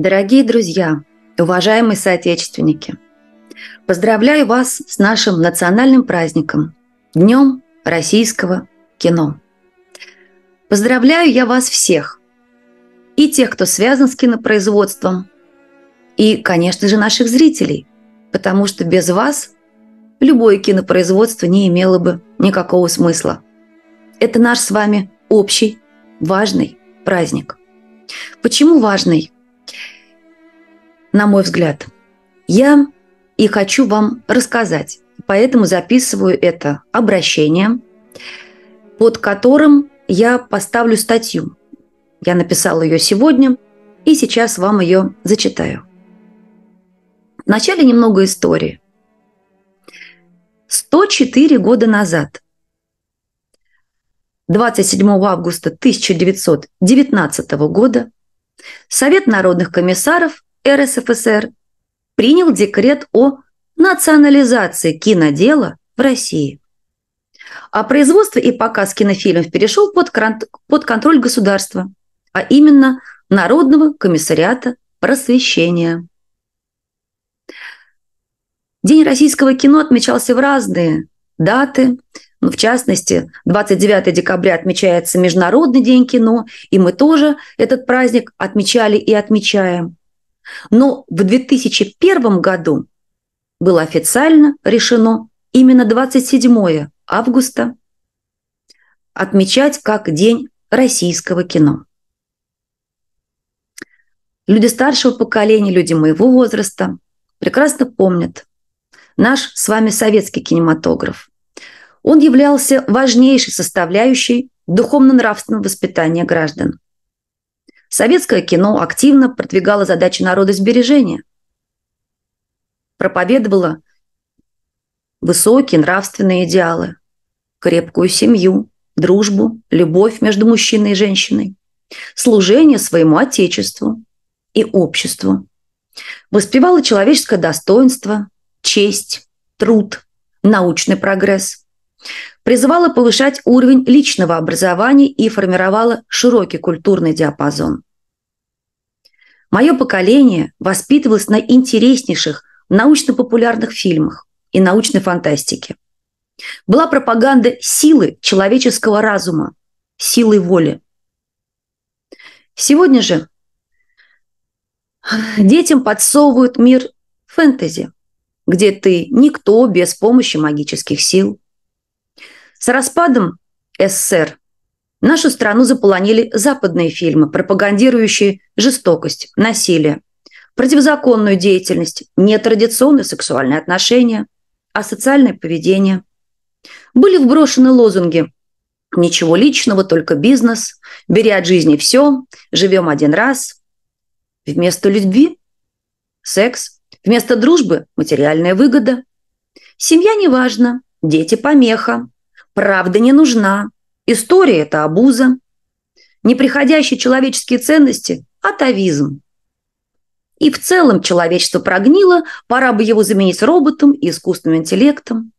Дорогие друзья, уважаемые соотечественники, поздравляю вас с нашим национальным праздником – Днем российского кино. Поздравляю я вас всех, и тех, кто связан с кинопроизводством, и, конечно же, наших зрителей, потому что без вас любое кинопроизводство не имело бы никакого смысла. Это наш с вами общий, важный праздник. Почему важный? на мой взгляд. Я и хочу вам рассказать, поэтому записываю это обращение, под которым я поставлю статью. Я написала ее сегодня и сейчас вам ее зачитаю. Вначале немного истории. 104 года назад, 27 августа 1919 года, Совет народных комиссаров РСФСР принял декрет о национализации кинодела в России. А производство и показ кинофильмов перешел под, под контроль государства, а именно Народного комиссариата просвещения. День российского кино отмечался в разные даты. Ну, в частности, 29 декабря отмечается Международный день кино, и мы тоже этот праздник отмечали и отмечаем. Но ну, в 2001 году было официально решено именно 27 августа отмечать как День российского кино. Люди старшего поколения, люди моего возраста прекрасно помнят наш с вами советский кинематограф. Он являлся важнейшей составляющей духовно-нравственного воспитания граждан. Советское кино активно продвигало задачи народосбережения, проповедовало высокие нравственные идеалы, крепкую семью, дружбу, любовь между мужчиной и женщиной, служение своему отечеству и обществу. Воспевало человеческое достоинство, честь, труд, научный прогресс, призывала повышать уровень личного образования и формировала широкий культурный диапазон. Мое поколение воспитывалось на интереснейших научно-популярных фильмах и научной фантастике. Была пропаганда силы человеческого разума, силы воли. Сегодня же детям подсовывают мир фэнтези, где ты никто без помощи магических сил – с распадом СССР нашу страну заполонили западные фильмы, пропагандирующие жестокость, насилие, противозаконную деятельность, нетрадиционные сексуальные отношения, асоциальное поведение. Были вброшены лозунги «Ничего личного, только бизнес», «Бери от жизни все», «Живем один раз». Вместо любви – секс, вместо дружбы – материальная выгода. Семья не важна, дети – помеха, Правда не нужна. История – это обуза. Неприходящие человеческие ценности – атовизм. И в целом человечество прогнило, пора бы его заменить роботом и искусственным интеллектом.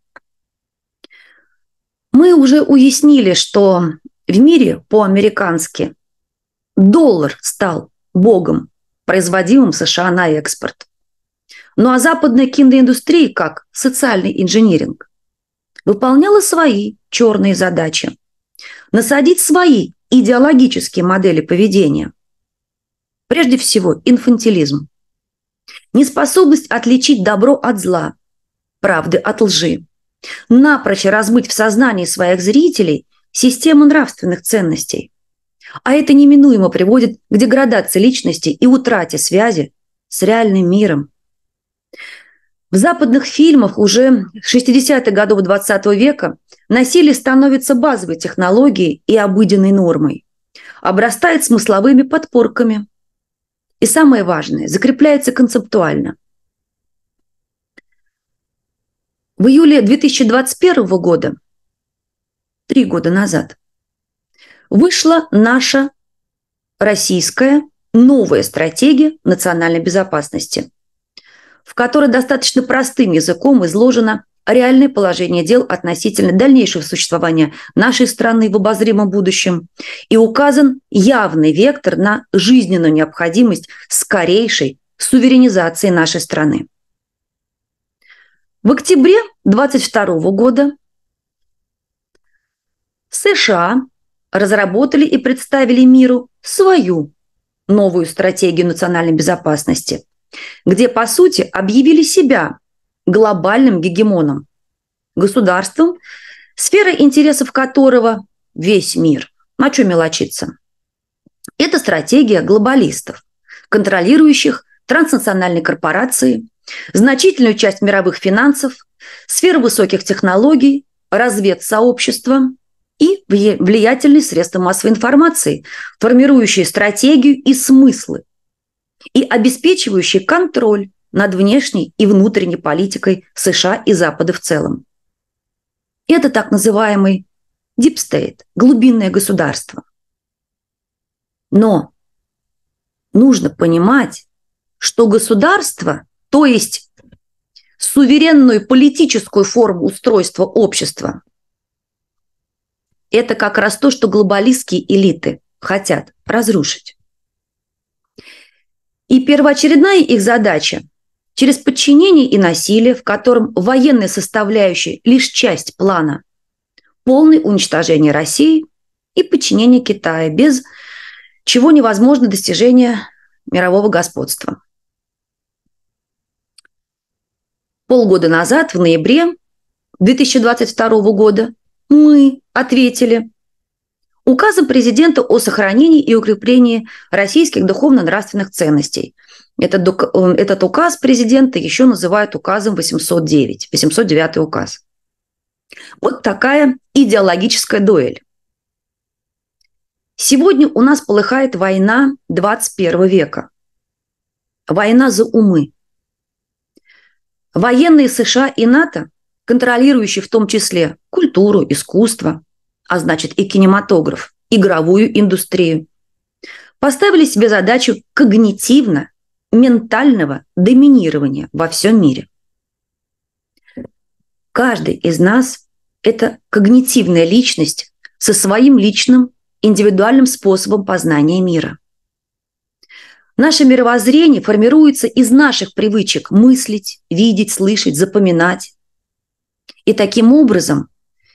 Мы уже уяснили, что в мире по-американски доллар стал богом, производимым в США на экспорт. Ну а западная киноиндустрия как социальный инжиниринг выполняла свои черные задачи, насадить свои идеологические модели поведения. Прежде всего, инфантилизм. Неспособность отличить добро от зла, правды от лжи. Напрочь размыть в сознании своих зрителей систему нравственных ценностей. А это неминуемо приводит к деградации личности и утрате связи с реальным миром. В западных фильмах уже 60-х годов XX -го века насилие становится базовой технологией и обыденной нормой, обрастает смысловыми подпорками и, самое важное, закрепляется концептуально. В июле 2021 года, три года назад, вышла наша российская новая стратегия национальной безопасности – в которой достаточно простым языком изложено реальное положение дел относительно дальнейшего существования нашей страны в обозримом будущем и указан явный вектор на жизненную необходимость скорейшей суверенизации нашей страны. В октябре 2022 года США разработали и представили миру свою новую стратегию национальной безопасности, где, по сути, объявили себя глобальным гегемоном, государством, сфера интересов которого – весь мир. На чем мелочиться? Это стратегия глобалистов, контролирующих транснациональные корпорации, значительную часть мировых финансов, сферу высоких технологий, разведсообщества и влиятельные средства массовой информации, формирующие стратегию и смыслы и обеспечивающий контроль над внешней и внутренней политикой США и Запада в целом. Это так называемый deep state, глубинное государство. Но нужно понимать, что государство, то есть суверенную политическую форму устройства общества, это как раз то, что глобалистские элиты хотят разрушить. И первоочередная их задача – через подчинение и насилие, в котором военная составляющая – лишь часть плана, полное уничтожение России и подчинение Китая, без чего невозможно достижение мирового господства. Полгода назад, в ноябре 2022 года, мы ответили Указом президента о сохранении и укреплении российских духовно-нравственных ценностей. Этот, э, этот указ президента еще называют указом 809, 809 указ. Вот такая идеологическая дуэль. Сегодня у нас полыхает война 21 века. Война за умы. Военные США и НАТО, контролирующие в том числе культуру, искусство, а значит и кинематограф, игровую индустрию. Поставили себе задачу когнитивно ментального доминирования во всем мире. Каждый из нас – это когнитивная личность со своим личным индивидуальным способом познания мира. Наше мировоззрение формируется из наших привычек мыслить, видеть, слышать, запоминать. И таким образом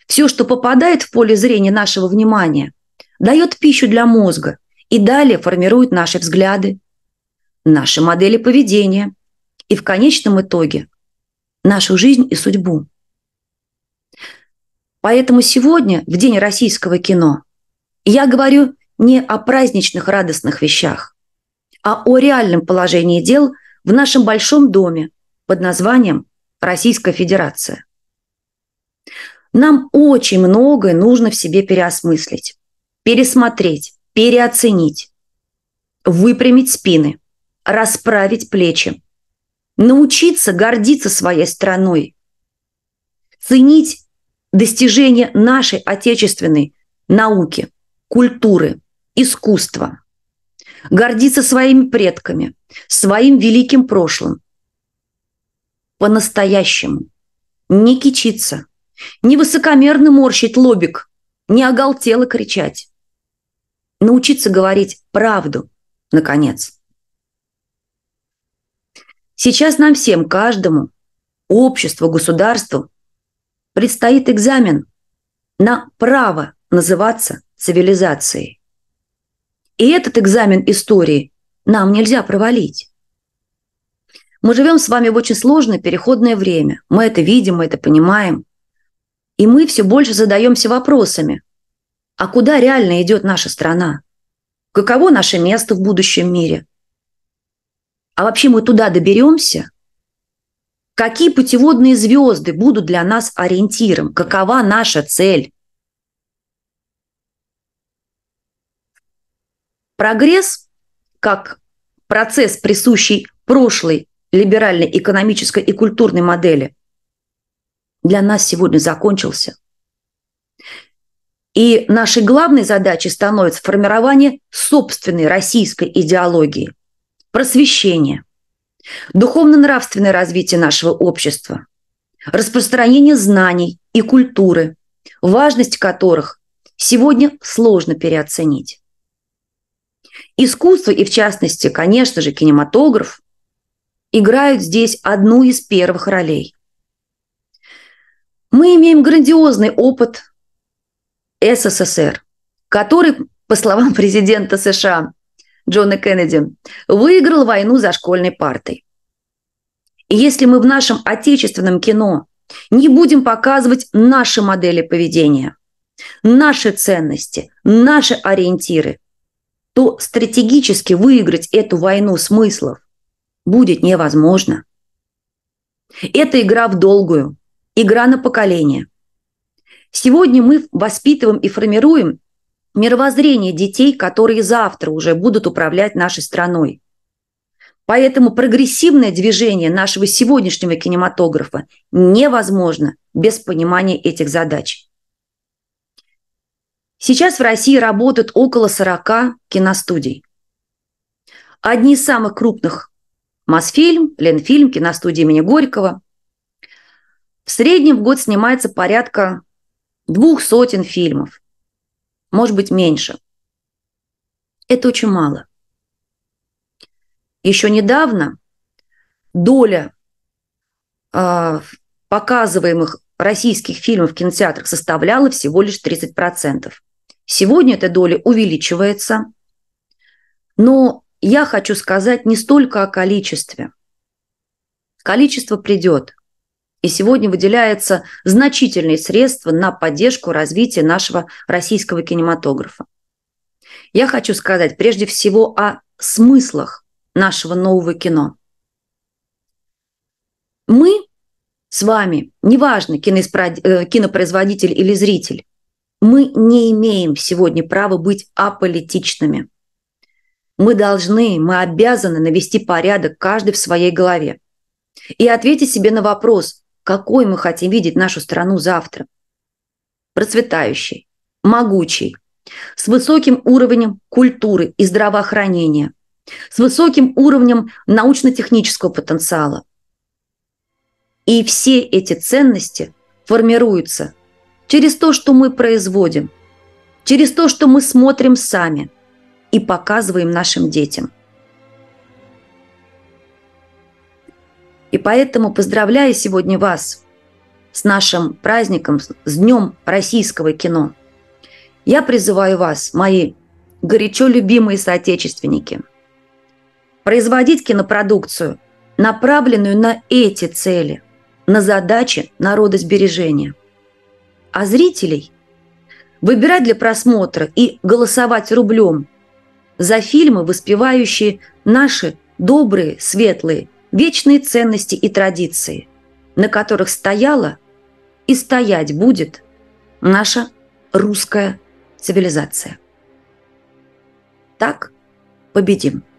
все, что попадает в поле зрения нашего внимания, дает пищу для мозга и далее формирует наши взгляды, наши модели поведения и в конечном итоге нашу жизнь и судьбу. Поэтому сегодня, в День российского кино, я говорю не о праздничных радостных вещах, а о реальном положении дел в нашем большом доме под названием Российская Федерация. Нам очень многое нужно в себе переосмыслить, пересмотреть, переоценить, выпрямить спины, расправить плечи, научиться гордиться своей страной, ценить достижения нашей отечественной науки, культуры, искусства, гордиться своими предками, своим великим прошлым, по-настоящему, не кичиться – не высокомерно морщить лобик, не оголтело кричать. Научиться говорить правду, наконец. Сейчас нам всем, каждому, обществу, государству предстоит экзамен на право называться цивилизацией. И этот экзамен истории нам нельзя провалить. Мы живем с вами в очень сложное переходное время. Мы это видим, мы это понимаем. И мы все больше задаемся вопросами. А куда реально идет наша страна? Каково наше место в будущем мире? А вообще мы туда доберемся? Какие путеводные звезды будут для нас ориентиром? Какова наша цель? Прогресс, как процесс, присущий прошлой либеральной экономической и культурной модели, для нас сегодня закончился. И нашей главной задачей становится формирование собственной российской идеологии, просвещение, духовно-нравственное развитие нашего общества, распространение знаний и культуры, важность которых сегодня сложно переоценить. Искусство и, в частности, конечно же, кинематограф играют здесь одну из первых ролей. Мы имеем грандиозный опыт СССР, который, по словам президента США Джона Кеннеди, выиграл войну за школьной партой. И если мы в нашем отечественном кино не будем показывать наши модели поведения, наши ценности, наши ориентиры, то стратегически выиграть эту войну смыслов будет невозможно. Это игра в долгую – игра на поколение. Сегодня мы воспитываем и формируем мировоззрение детей, которые завтра уже будут управлять нашей страной. Поэтому прогрессивное движение нашего сегодняшнего кинематографа невозможно без понимания этих задач. Сейчас в России работают около 40 киностудий. Одни из самых крупных – Мосфильм, Ленфильм, киностудия имени Горького, в среднем в год снимается порядка двух сотен фильмов, может быть, меньше. Это очень мало. Еще недавно доля э, показываемых российских фильмов в кинотеатрах составляла всего лишь 30%. Сегодня эта доля увеличивается, но я хочу сказать не столько о количестве. Количество придет – и сегодня выделяются значительные средства на поддержку развития нашего российского кинематографа. Я хочу сказать прежде всего о смыслах нашего нового кино. Мы с вами, неважно, э, кинопроизводитель или зритель, мы не имеем сегодня права быть аполитичными. Мы должны, мы обязаны навести порядок каждый в своей голове и ответить себе на вопрос, какой мы хотим видеть нашу страну завтра. Процветающей, могучей, с высоким уровнем культуры и здравоохранения, с высоким уровнем научно-технического потенциала. И все эти ценности формируются через то, что мы производим, через то, что мы смотрим сами и показываем нашим детям – И поэтому поздравляю сегодня вас с нашим праздником, с Днем российского кино. Я призываю вас, мои горячо любимые соотечественники, производить кинопродукцию, направленную на эти цели, на задачи народосбережения. А зрителей выбирать для просмотра и голосовать рублем за фильмы, воспевающие наши добрые, светлые вечные ценности и традиции, на которых стояла и стоять будет наша русская цивилизация. Так победим.